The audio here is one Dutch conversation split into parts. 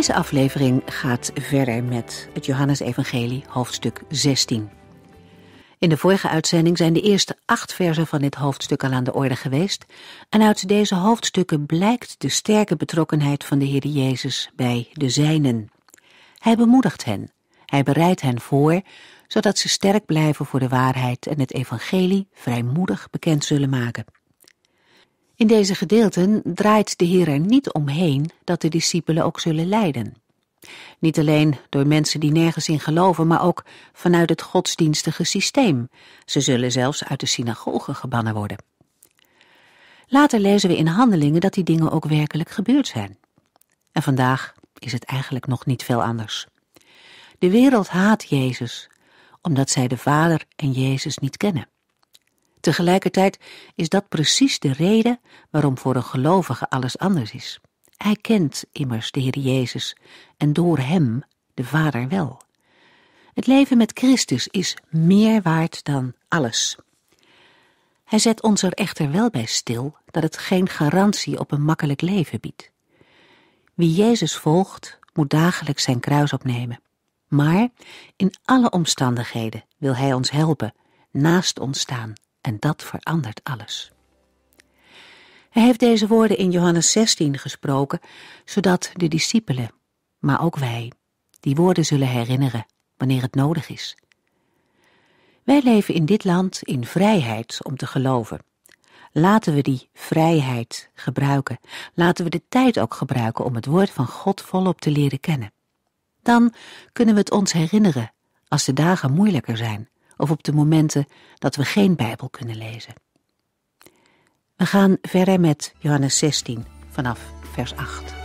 Deze aflevering gaat verder met het Johannesevangelie, hoofdstuk 16. In de vorige uitzending zijn de eerste acht versen van dit hoofdstuk al aan de orde geweest, en uit deze hoofdstukken blijkt de sterke betrokkenheid van de Heer Jezus bij de zijnen. Hij bemoedigt hen, hij bereidt hen voor, zodat ze sterk blijven voor de waarheid en het evangelie vrijmoedig bekend zullen maken. In deze gedeelten draait de Heer er niet omheen dat de discipelen ook zullen lijden. Niet alleen door mensen die nergens in geloven, maar ook vanuit het godsdienstige systeem. Ze zullen zelfs uit de synagogen gebannen worden. Later lezen we in handelingen dat die dingen ook werkelijk gebeurd zijn. En vandaag is het eigenlijk nog niet veel anders. De wereld haat Jezus, omdat zij de Vader en Jezus niet kennen. Tegelijkertijd is dat precies de reden waarom voor een gelovige alles anders is. Hij kent immers de Heer Jezus en door Hem de Vader wel. Het leven met Christus is meer waard dan alles. Hij zet ons er echter wel bij stil dat het geen garantie op een makkelijk leven biedt. Wie Jezus volgt, moet dagelijks zijn kruis opnemen. Maar in alle omstandigheden wil Hij ons helpen, naast ons staan en dat verandert alles. Hij heeft deze woorden in Johannes 16 gesproken, zodat de discipelen, maar ook wij, die woorden zullen herinneren wanneer het nodig is. Wij leven in dit land in vrijheid om te geloven. Laten we die vrijheid gebruiken. Laten we de tijd ook gebruiken om het woord van God volop te leren kennen. Dan kunnen we het ons herinneren als de dagen moeilijker zijn of op de momenten dat we geen Bijbel kunnen lezen. We gaan verder met Johannes 16 vanaf vers 8.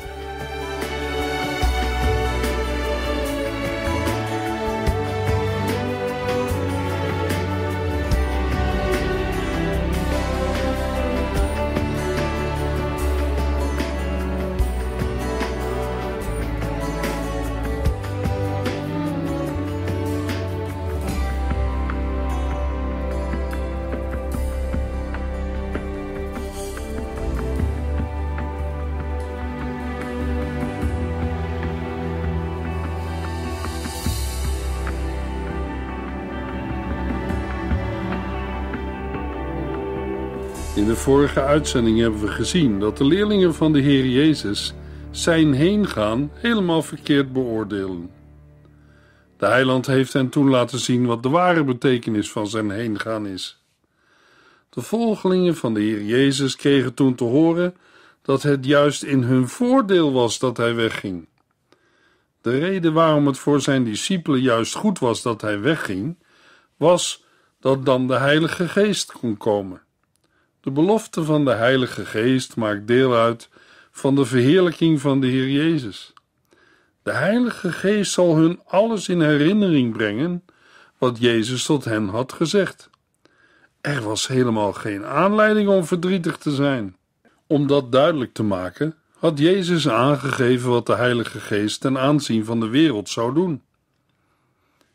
In de vorige uitzending hebben we gezien dat de leerlingen van de Heer Jezus zijn heengaan helemaal verkeerd beoordelen. De heiland heeft hen toen laten zien wat de ware betekenis van zijn heengaan is. De volgelingen van de Heer Jezus kregen toen te horen dat het juist in hun voordeel was dat hij wegging. De reden waarom het voor zijn discipelen juist goed was dat hij wegging, was dat dan de Heilige Geest kon komen. De belofte van de Heilige Geest maakt deel uit van de verheerlijking van de Heer Jezus. De Heilige Geest zal hun alles in herinnering brengen wat Jezus tot hen had gezegd. Er was helemaal geen aanleiding om verdrietig te zijn. Om dat duidelijk te maken, had Jezus aangegeven wat de Heilige Geest ten aanzien van de wereld zou doen.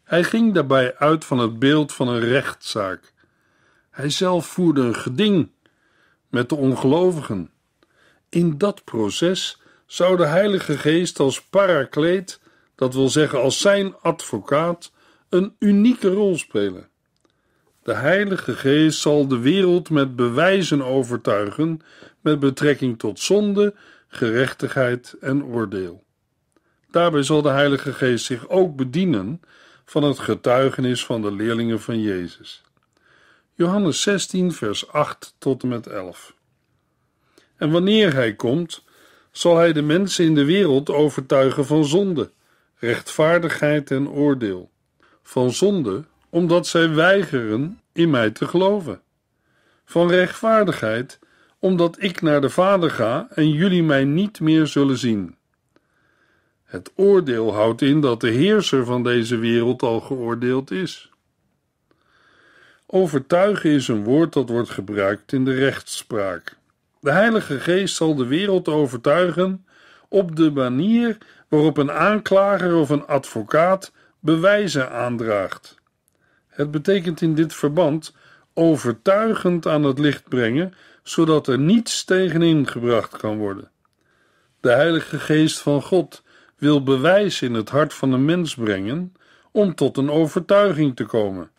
Hij ging daarbij uit van het beeld van een rechtszaak. Hij zelf voerde een geding met de ongelovigen. In dat proces zou de Heilige Geest als parakleet, dat wil zeggen als zijn advocaat, een unieke rol spelen. De Heilige Geest zal de wereld met bewijzen overtuigen met betrekking tot zonde, gerechtigheid en oordeel. Daarbij zal de Heilige Geest zich ook bedienen van het getuigenis van de leerlingen van Jezus. Johannes 16, vers 8 tot en met 11. En wanneer hij komt, zal hij de mensen in de wereld overtuigen van zonde, rechtvaardigheid en oordeel. Van zonde, omdat zij weigeren in mij te geloven. Van rechtvaardigheid, omdat ik naar de Vader ga en jullie mij niet meer zullen zien. Het oordeel houdt in dat de heerser van deze wereld al geoordeeld is. Overtuigen is een woord dat wordt gebruikt in de rechtspraak. De Heilige Geest zal de wereld overtuigen op de manier waarop een aanklager of een advocaat bewijzen aandraagt. Het betekent in dit verband overtuigend aan het licht brengen, zodat er niets tegenin gebracht kan worden. De Heilige Geest van God wil bewijs in het hart van een mens brengen om tot een overtuiging te komen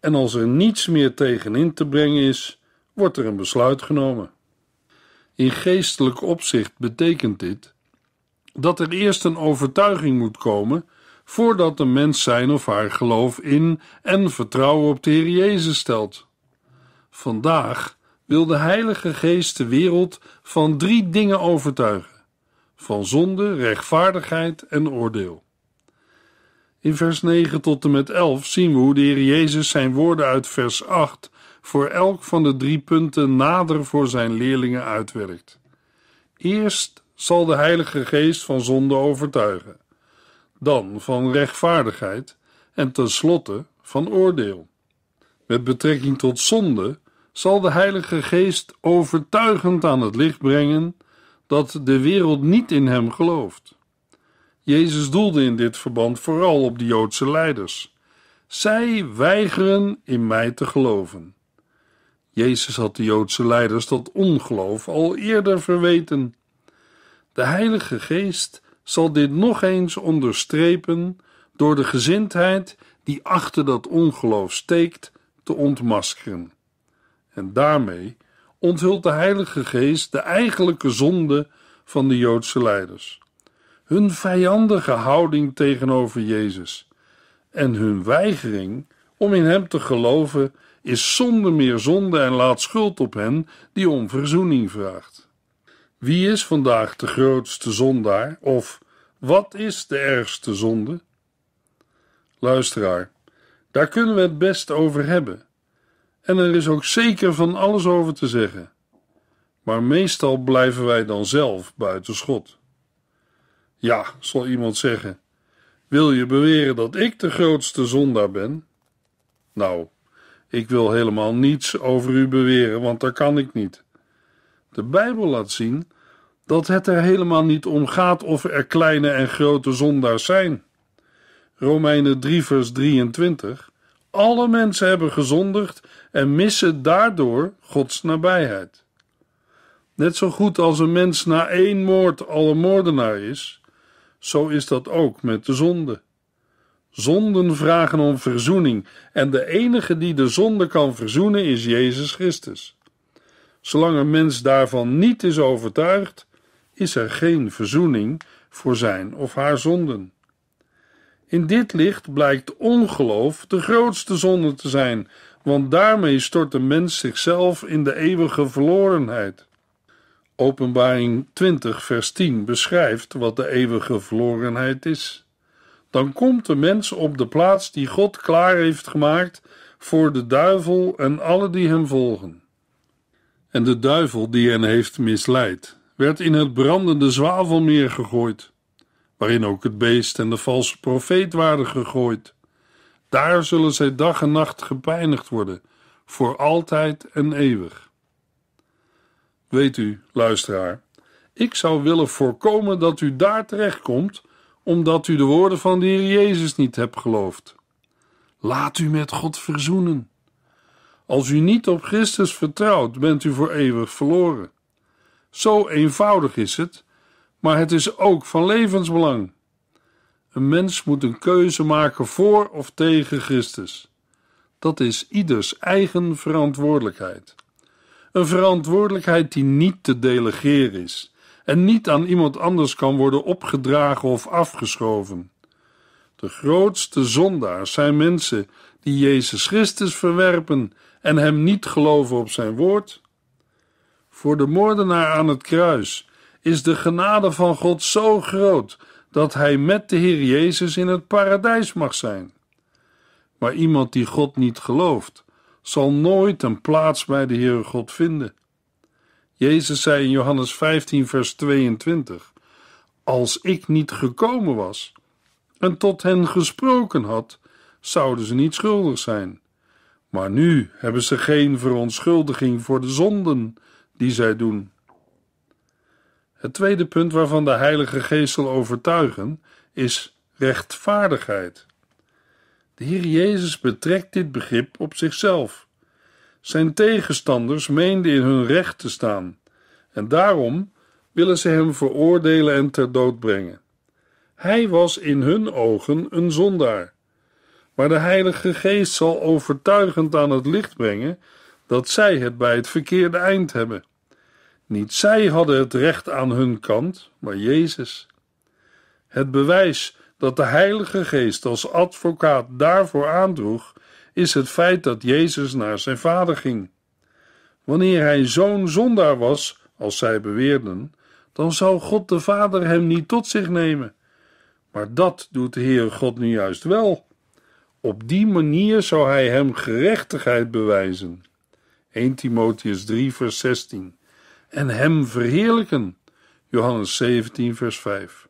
en als er niets meer tegenin te brengen is, wordt er een besluit genomen. In geestelijk opzicht betekent dit dat er eerst een overtuiging moet komen voordat een mens zijn of haar geloof in en vertrouwen op de Heer Jezus stelt. Vandaag wil de Heilige Geest de wereld van drie dingen overtuigen: van zonde, rechtvaardigheid en oordeel. In vers 9 tot en met 11 zien we hoe de Heer Jezus zijn woorden uit vers 8 voor elk van de drie punten nader voor zijn leerlingen uitwerkt. Eerst zal de Heilige Geest van zonde overtuigen, dan van rechtvaardigheid en tenslotte van oordeel. Met betrekking tot zonde zal de Heilige Geest overtuigend aan het licht brengen dat de wereld niet in hem gelooft. Jezus doelde in dit verband vooral op de Joodse leiders. Zij weigeren in mij te geloven. Jezus had de Joodse leiders dat ongeloof al eerder verweten. De Heilige Geest zal dit nog eens onderstrepen door de gezindheid die achter dat ongeloof steekt te ontmaskeren. En daarmee onthult de Heilige Geest de eigenlijke zonde van de Joodse leiders hun vijandige houding tegenover Jezus en hun weigering om in Hem te geloven is zonder meer zonde en laat schuld op hen die om verzoening vraagt. Wie is vandaag de grootste zondaar of wat is de ergste zonde? Luisteraar, daar kunnen we het best over hebben. En er is ook zeker van alles over te zeggen. Maar meestal blijven wij dan zelf buiten schot. Ja, zal iemand zeggen. Wil je beweren dat ik de grootste zondaar ben? Nou, ik wil helemaal niets over u beweren, want dat kan ik niet. De Bijbel laat zien dat het er helemaal niet om gaat of er kleine en grote zondaars zijn. Romeinen 3, vers 23. Alle mensen hebben gezondigd en missen daardoor Gods nabijheid. Net zo goed als een mens na één moord al een moordenaar is, zo is dat ook met de zonde. Zonden vragen om verzoening en de enige die de zonde kan verzoenen is Jezus Christus. Zolang een mens daarvan niet is overtuigd, is er geen verzoening voor zijn of haar zonden. In dit licht blijkt ongeloof de grootste zonde te zijn, want daarmee stort de mens zichzelf in de eeuwige verlorenheid. Openbaring 20, vers 10 beschrijft wat de eeuwige verlorenheid is. Dan komt de mens op de plaats die God klaar heeft gemaakt voor de duivel en alle die hem volgen. En de duivel die hen heeft misleid, werd in het brandende zwavelmeer gegooid, waarin ook het beest en de valse profeet waren gegooid. Daar zullen zij dag en nacht gepeinigd worden, voor altijd en eeuwig. Weet u, luisteraar, ik zou willen voorkomen dat u daar terechtkomt, omdat u de woorden van de Heer Jezus niet hebt geloofd. Laat u met God verzoenen. Als u niet op Christus vertrouwt, bent u voor eeuwig verloren. Zo eenvoudig is het, maar het is ook van levensbelang. Een mens moet een keuze maken voor of tegen Christus. Dat is ieders eigen verantwoordelijkheid. Een verantwoordelijkheid die niet te delegeren is en niet aan iemand anders kan worden opgedragen of afgeschoven. De grootste zondaars zijn mensen die Jezus Christus verwerpen en hem niet geloven op zijn woord. Voor de moordenaar aan het kruis is de genade van God zo groot dat hij met de Heer Jezus in het paradijs mag zijn. Maar iemand die God niet gelooft, zal nooit een plaats bij de Heere God vinden. Jezus zei in Johannes 15, vers 22: Als ik niet gekomen was en tot hen gesproken had, zouden ze niet schuldig zijn. Maar nu hebben ze geen verontschuldiging voor de zonden die zij doen. Het tweede punt waarvan de Heilige Geest zal overtuigen is rechtvaardigheid. De Heer Jezus betrekt dit begrip op zichzelf. Zijn tegenstanders meenden in hun recht te staan en daarom willen ze hem veroordelen en ter dood brengen. Hij was in hun ogen een zondaar. Maar de Heilige Geest zal overtuigend aan het licht brengen dat zij het bij het verkeerde eind hebben. Niet zij hadden het recht aan hun kant, maar Jezus. Het bewijs dat de Heilige Geest als advocaat daarvoor aandroeg, is het feit dat Jezus naar zijn vader ging. Wanneer hij zo'n zondaar was, als zij beweerden, dan zou God de Vader hem niet tot zich nemen. Maar dat doet de Heere God nu juist wel. Op die manier zou hij hem gerechtigheid bewijzen. 1 Timotheus 3, vers 16. En hem verheerlijken. Johannes 17, vers 5.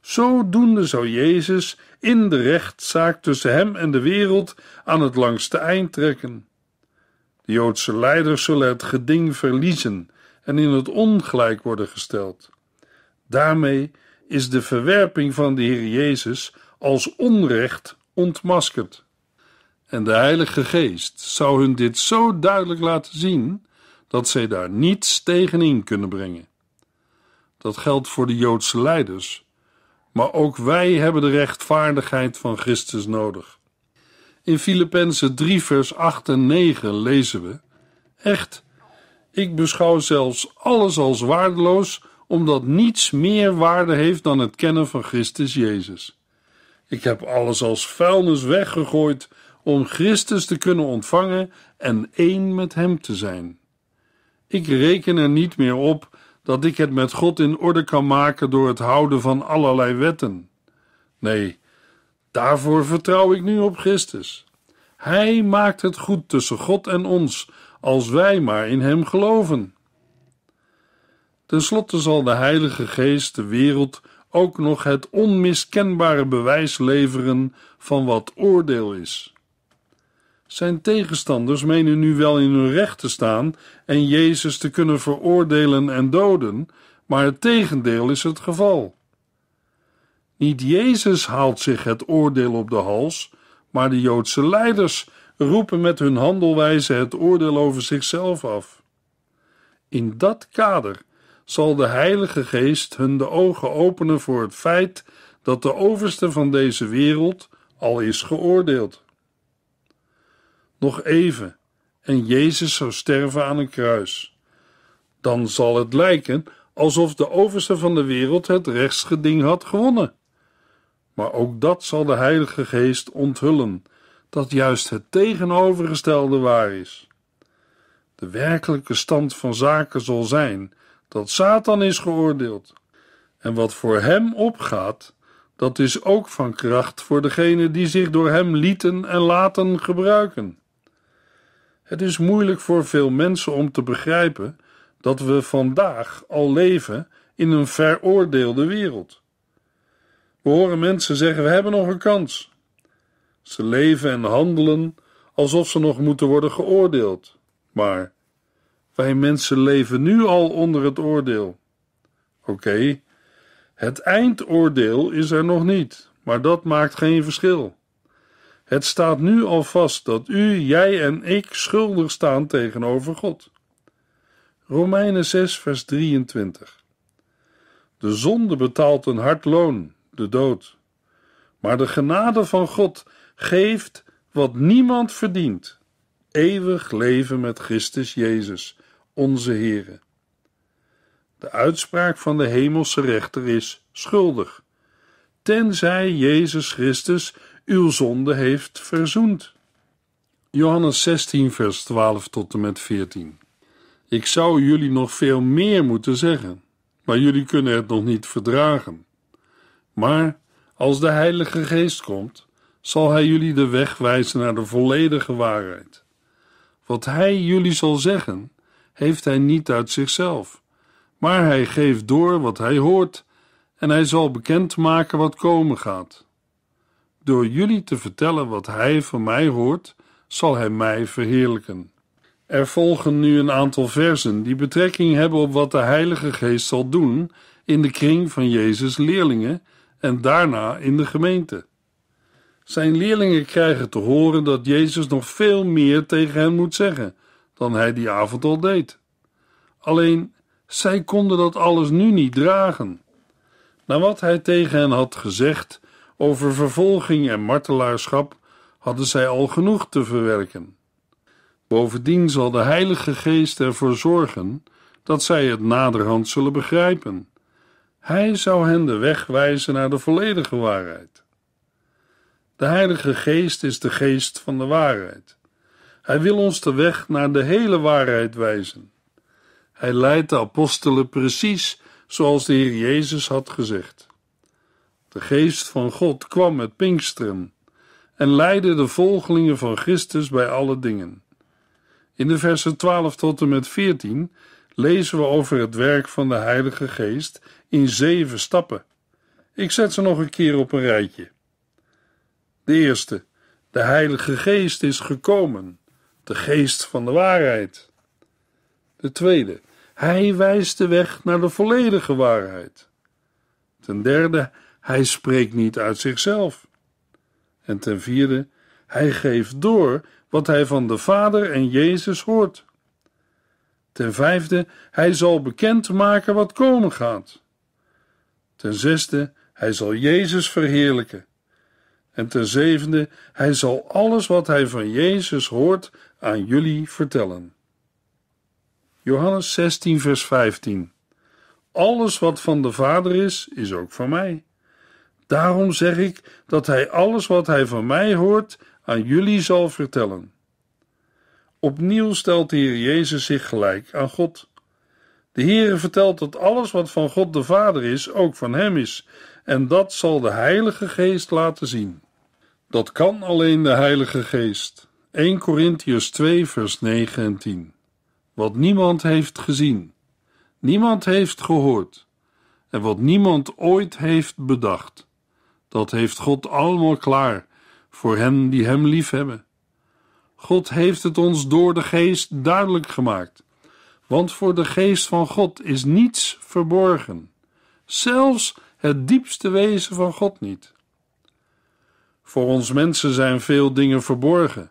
Zodoende zou Jezus in de rechtszaak tussen hem en de wereld aan het langste eind trekken. De Joodse leiders zullen het geding verliezen en in het ongelijk worden gesteld. Daarmee is de verwerping van de Heer Jezus als onrecht ontmaskerd. En de Heilige Geest zou hun dit zo duidelijk laten zien dat zij daar niets tegenin kunnen brengen. Dat geldt voor de Joodse leiders maar ook wij hebben de rechtvaardigheid van Christus nodig. In Filippenzen 3, vers 8 en 9 lezen we: Echt, ik beschouw zelfs alles als waardeloos, omdat niets meer waarde heeft dan het kennen van Christus Jezus. Ik heb alles als vuilnis weggegooid om Christus te kunnen ontvangen en één met Hem te zijn. Ik reken er niet meer op dat ik het met God in orde kan maken door het houden van allerlei wetten. Nee, daarvoor vertrouw ik nu op Christus. Hij maakt het goed tussen God en ons, als wij maar in Hem geloven. Ten slotte zal de Heilige Geest de wereld ook nog het onmiskenbare bewijs leveren van wat oordeel is. Zijn tegenstanders menen nu wel in hun recht te staan en Jezus te kunnen veroordelen en doden, maar het tegendeel is het geval. Niet Jezus haalt zich het oordeel op de hals, maar de Joodse leiders roepen met hun handelwijze het oordeel over zichzelf af. In dat kader zal de Heilige Geest hun de ogen openen voor het feit dat de overste van deze wereld al is geoordeeld nog even, en Jezus zou sterven aan een kruis. Dan zal het lijken alsof de overste van de wereld het rechtsgeding had gewonnen. Maar ook dat zal de Heilige Geest onthullen, dat juist het tegenovergestelde waar is. De werkelijke stand van zaken zal zijn dat Satan is geoordeeld. En wat voor hem opgaat, dat is ook van kracht voor degene die zich door hem lieten en laten gebruiken. Het is moeilijk voor veel mensen om te begrijpen dat we vandaag al leven in een veroordeelde wereld. We horen mensen zeggen: We hebben nog een kans. Ze leven en handelen alsof ze nog moeten worden geoordeeld. Maar wij mensen leven nu al onder het oordeel. Oké, het eindoordeel is er nog niet, maar dat maakt geen verschil. Het staat nu al vast dat u, jij en ik schuldig staan tegenover God. Romeinen 6, vers 23. De zonde betaalt een hard loon, de dood. Maar de genade van God geeft wat niemand verdient: eeuwig leven met Christus Jezus, onze Heere. De uitspraak van de hemelse rechter is schuldig, tenzij Jezus Christus uw zonde heeft verzoend. Johannes 16, vers 12 tot en met 14. Ik zou jullie nog veel meer moeten zeggen, maar jullie kunnen het nog niet verdragen. Maar als de Heilige Geest komt, zal Hij jullie de weg wijzen naar de volledige waarheid. Wat Hij jullie zal zeggen, heeft Hij niet uit zichzelf, maar Hij geeft door wat Hij hoort en Hij zal bekendmaken wat komen gaat. Door jullie te vertellen wat hij van mij hoort, zal hij mij verheerlijken. Er volgen nu een aantal versen die betrekking hebben op wat de Heilige Geest zal doen in de kring van Jezus' leerlingen en daarna in de gemeente. Zijn leerlingen krijgen te horen dat Jezus nog veel meer tegen hen moet zeggen dan hij die avond al deed. Alleen zij konden dat alles nu niet dragen. Na wat hij tegen hen had gezegd, over vervolging en martelaarschap hadden zij al genoeg te verwerken. Bovendien zal de Heilige Geest ervoor zorgen dat zij het naderhand zullen begrijpen. Hij zou hen de weg wijzen naar de volledige waarheid. De Heilige Geest is de geest van de waarheid. Hij wil ons de weg naar de hele waarheid wijzen. Hij leidt de apostelen precies zoals de Heer Jezus had gezegd. De geest van God kwam met Pinksteren en leidde de volgelingen van Christus bij alle dingen. In de versen 12 tot en met 14 lezen we over het werk van de Heilige Geest in zeven stappen. Ik zet ze nog een keer op een rijtje. De eerste, de Heilige Geest is gekomen, de geest van de waarheid. De tweede, hij wijst de weg naar de volledige waarheid. Ten derde, hij spreekt niet uit zichzelf. En ten vierde, hij geeft door wat hij van de Vader en Jezus hoort. Ten vijfde, hij zal bekend maken wat komen gaat. Ten zesde, hij zal Jezus verheerlijken. En ten zevende, hij zal alles wat hij van Jezus hoort aan jullie vertellen. Johannes 16, vers 15. Alles wat van de Vader is, is ook van mij. Daarom zeg ik dat hij alles wat hij van mij hoort aan jullie zal vertellen. Opnieuw stelt de Heer Jezus zich gelijk aan God. De Heer vertelt dat alles wat van God de Vader is, ook van Hem is, en dat zal de Heilige Geest laten zien. Dat kan alleen de Heilige Geest. 1 Corinthians 2, vers 9 en 10. Wat niemand heeft gezien, niemand heeft gehoord en wat niemand ooit heeft bedacht. Dat heeft God allemaal klaar voor hen die Hem lief hebben. God heeft het ons door de Geest duidelijk gemaakt, want voor de Geest van God is niets verborgen, zelfs het diepste wezen van God niet. Voor ons mensen zijn veel dingen verborgen,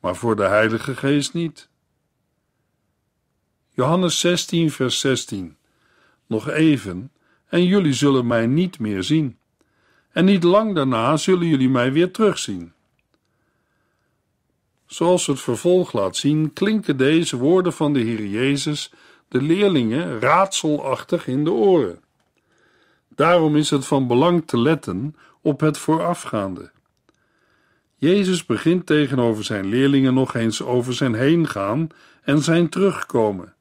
maar voor de Heilige Geest niet. Johannes 16, vers 16. Nog even, en jullie zullen mij niet meer zien en niet lang daarna zullen jullie mij weer terugzien. Zoals het vervolg laat zien, klinken deze woorden van de Heer Jezus de leerlingen raadselachtig in de oren. Daarom is het van belang te letten op het voorafgaande. Jezus begint tegenover zijn leerlingen nog eens over zijn heengaan en zijn terugkomen.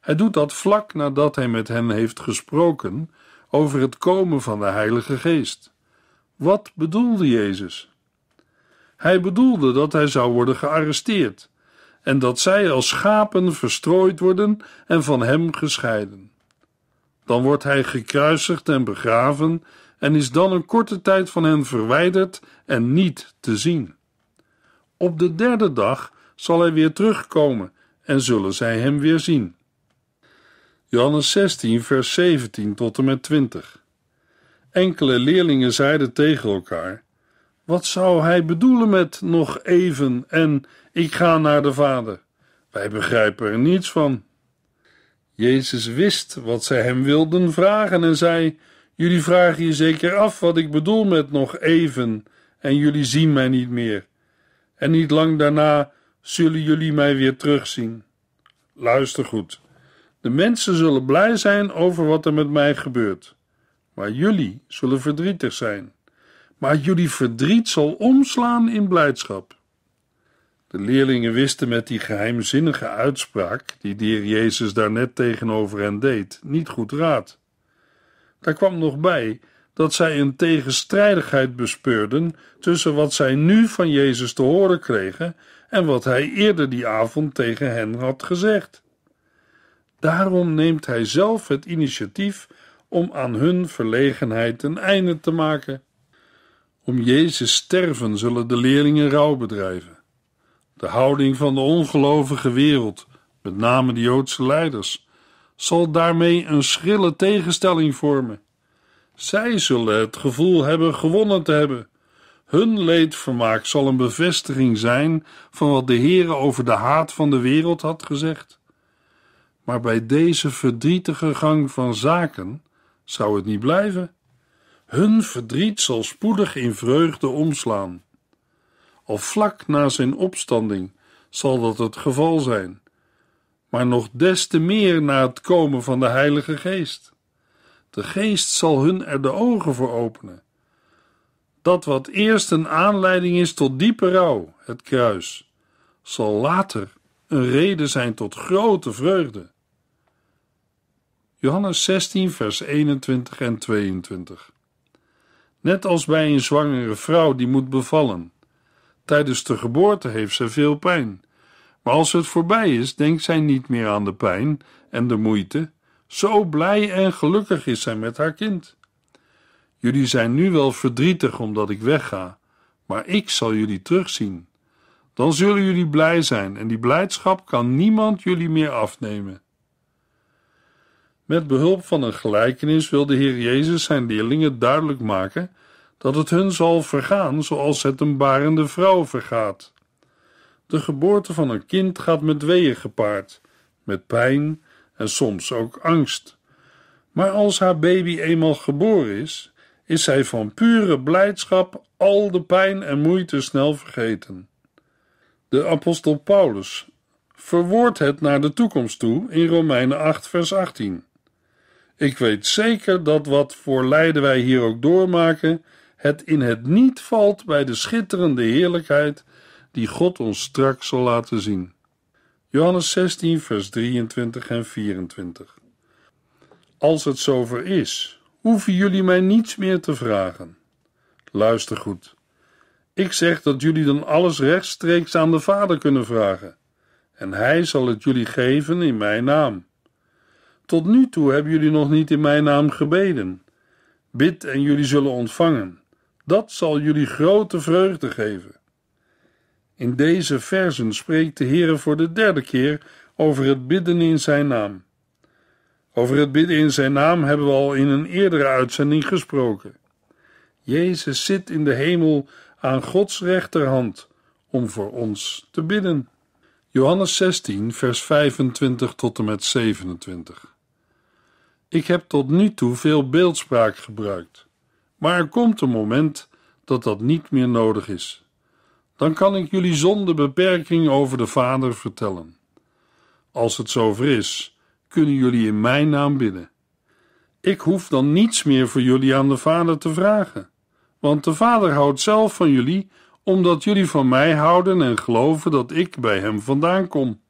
Hij doet dat vlak nadat hij met hen heeft gesproken over het komen van de Heilige Geest. Wat bedoelde Jezus? Hij bedoelde dat hij zou worden gearresteerd en dat zij als schapen verstrooid worden en van hem gescheiden. Dan wordt hij gekruisigd en begraven en is dan een korte tijd van hen verwijderd en niet te zien. Op de derde dag zal hij weer terugkomen en zullen zij hem weer zien. Johannes 16, vers 17 tot en met 20. Enkele leerlingen zeiden tegen elkaar: Wat zou hij bedoelen met nog even en ik ga naar de Vader? Wij begrijpen er niets van. Jezus wist wat zij hem wilden vragen en zei: Jullie vragen je zeker af wat ik bedoel met nog even en jullie zien mij niet meer. En niet lang daarna zullen jullie mij weer terugzien. Luister goed. De mensen zullen blij zijn over wat er met mij gebeurt maar jullie zullen verdrietig zijn. Maar jullie verdriet zal omslaan in blijdschap. De leerlingen wisten met die geheimzinnige uitspraak, die de heer Jezus daarnet tegenover hen deed, niet goed raad. Daar kwam nog bij dat zij een tegenstrijdigheid bespeurden tussen wat zij nu van Jezus te horen kregen en wat hij eerder die avond tegen hen had gezegd. Daarom neemt hij zelf het initiatief om aan hun verlegenheid een einde te maken. Om Jezus sterven zullen de leerlingen rouw bedrijven. De houding van de ongelovige wereld, met name de Joodse leiders, zal daarmee een schrille tegenstelling vormen. Zij zullen het gevoel hebben gewonnen te hebben. Hun leedvermaak zal een bevestiging zijn van wat de Heere over de haat van de wereld had gezegd. Maar bij deze verdrietige gang van zaken zou het niet blijven? Hun verdriet zal spoedig in vreugde omslaan. Al vlak na zijn opstanding zal dat het geval zijn, maar nog des te meer na het komen van de Heilige Geest. De Geest zal hun er de ogen voor openen. Dat wat eerst een aanleiding is tot diepe rouw, het kruis, zal later een reden zijn tot grote vreugde. Johannes 16, vers 21 en 22. Net als bij een zwangere vrouw die moet bevallen. Tijdens de geboorte heeft zij veel pijn. Maar als het voorbij is, denkt zij niet meer aan de pijn en de moeite. Zo blij en gelukkig is zij met haar kind. Jullie zijn nu wel verdrietig omdat ik wegga, maar ik zal jullie terugzien. Dan zullen jullie blij zijn en die blijdschap kan niemand jullie meer afnemen. Met behulp van een gelijkenis wil de Heer Jezus zijn leerlingen duidelijk maken dat het hun zal vergaan zoals het een barende vrouw vergaat. De geboorte van een kind gaat met weeën gepaard, met pijn en soms ook angst. Maar als haar baby eenmaal geboren is, is zij van pure blijdschap al de pijn en moeite snel vergeten. De apostel Paulus verwoordt het naar de toekomst toe in Romeinen 8, vers 18. Ik weet zeker dat wat voor lijden wij hier ook doormaken, het in het niet valt bij de schitterende heerlijkheid die God ons straks zal laten zien. Johannes 16, vers 23 en 24. Als het zover is, hoeven jullie mij niets meer te vragen. Luister goed. Ik zeg dat jullie dan alles rechtstreeks aan de Vader kunnen vragen, en Hij zal het jullie geven in mijn naam. Tot nu toe hebben jullie nog niet in mijn naam gebeden. Bid en jullie zullen ontvangen. Dat zal jullie grote vreugde geven. In deze versen spreekt de Heer voor de derde keer over het bidden in zijn naam. Over het bidden in zijn naam hebben we al in een eerdere uitzending gesproken. Jezus zit in de hemel aan Gods rechterhand om voor ons te bidden. Johannes 16, vers 25 tot en met 27. Ik heb tot nu toe veel beeldspraak gebruikt, maar er komt een moment dat dat niet meer nodig is. Dan kan ik jullie zonder beperking over de Vader vertellen. Als het zover is, kunnen jullie in mijn naam bidden. Ik hoef dan niets meer voor jullie aan de Vader te vragen, want de Vader houdt zelf van jullie, omdat jullie van mij houden en geloven dat ik bij hem vandaan kom.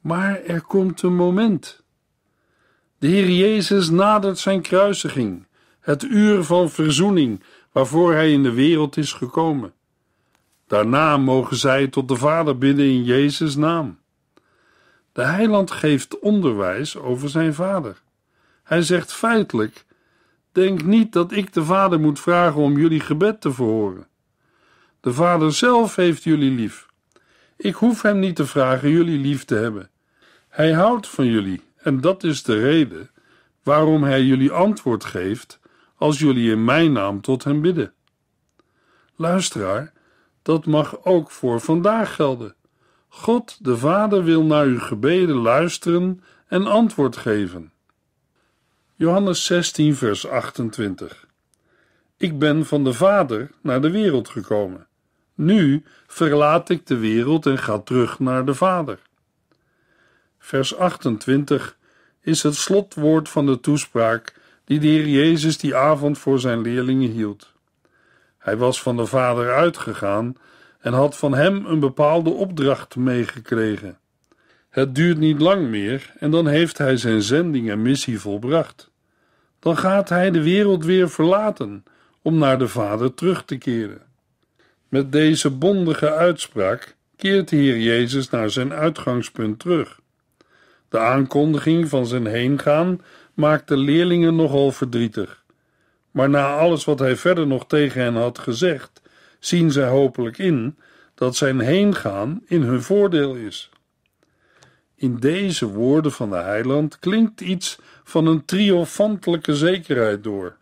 Maar er komt een moment de Heer Jezus nadert zijn kruisiging, het uur van verzoening waarvoor hij in de wereld is gekomen. Daarna mogen zij tot de Vader bidden in Jezus' naam. De heiland geeft onderwijs over zijn vader. Hij zegt feitelijk: Denk niet dat ik de vader moet vragen om jullie gebed te verhoren. De vader zelf heeft jullie lief. Ik hoef hem niet te vragen jullie lief te hebben. Hij houdt van jullie en dat is de reden waarom hij jullie antwoord geeft als jullie in mijn naam tot hem bidden. Luisteraar, dat mag ook voor vandaag gelden. God de Vader wil naar uw gebeden luisteren en antwoord geven. Johannes 16, vers 28. Ik ben van de Vader naar de wereld gekomen. Nu verlaat ik de wereld en ga terug naar de Vader vers 28, is het slotwoord van de toespraak die de Heer Jezus die avond voor zijn leerlingen hield. Hij was van de Vader uitgegaan en had van hem een bepaalde opdracht meegekregen. Het duurt niet lang meer en dan heeft hij zijn zending en missie volbracht. Dan gaat hij de wereld weer verlaten om naar de Vader terug te keren. Met deze bondige uitspraak keert de Heer Jezus naar zijn uitgangspunt terug. De aankondiging van zijn heengaan maakte leerlingen nogal verdrietig. Maar na alles wat hij verder nog tegen hen had gezegd, zien zij hopelijk in dat zijn heengaan in hun voordeel is. In deze woorden van de heiland klinkt iets van een triomfantelijke zekerheid door.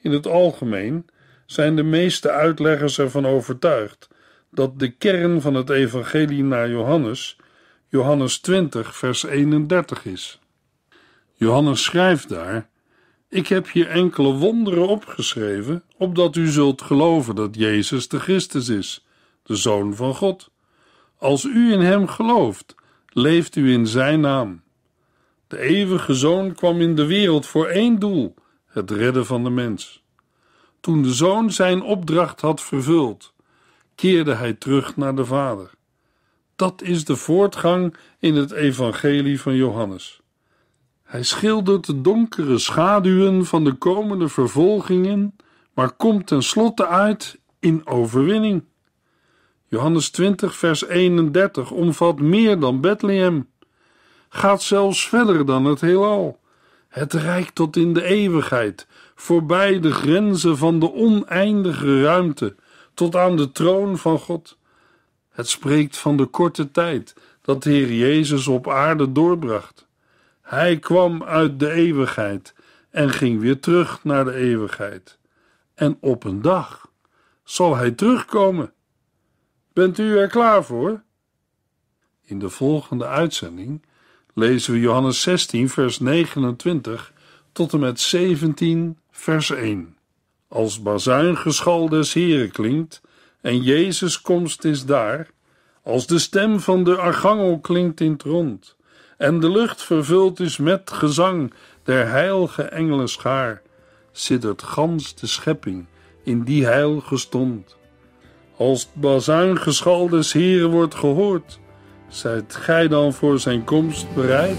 In het algemeen zijn de meeste uitleggers ervan overtuigd dat de kern van het evangelie naar Johannes Johannes 20, vers 31 is. Johannes schrijft daar: Ik heb hier enkele wonderen opgeschreven, opdat u zult geloven dat Jezus de Christus is, de Zoon van God. Als u in Hem gelooft, leeft u in Zijn naam. De eeuwige Zoon kwam in de wereld voor één doel: het redden van de mens. Toen de Zoon zijn opdracht had vervuld, keerde Hij terug naar de Vader. Dat is de voortgang in het Evangelie van Johannes. Hij schildert de donkere schaduwen van de komende vervolgingen, maar komt tenslotte uit in overwinning. Johannes 20, vers 31 omvat meer dan Bethlehem, gaat zelfs verder dan het heelal. Het reikt tot in de eeuwigheid, voorbij de grenzen van de oneindige ruimte, tot aan de troon van God. Het spreekt van de korte tijd dat de Heer Jezus op aarde doorbracht. Hij kwam uit de eeuwigheid en ging weer terug naar de eeuwigheid. En op een dag zal hij terugkomen. Bent u er klaar voor? In de volgende uitzending lezen we Johannes 16, vers 29 tot en met 17, vers 1. Als bazuingeschal des Heren klinkt, en Jezus' komst is daar, als de stem van de archangel klinkt in het rond, en de lucht vervuld is met gezang der heilige schaar, siddert gans de schepping in die heil stond. Als het bazuingeschal des Heren wordt gehoord, zijt gij dan voor zijn komst bereid?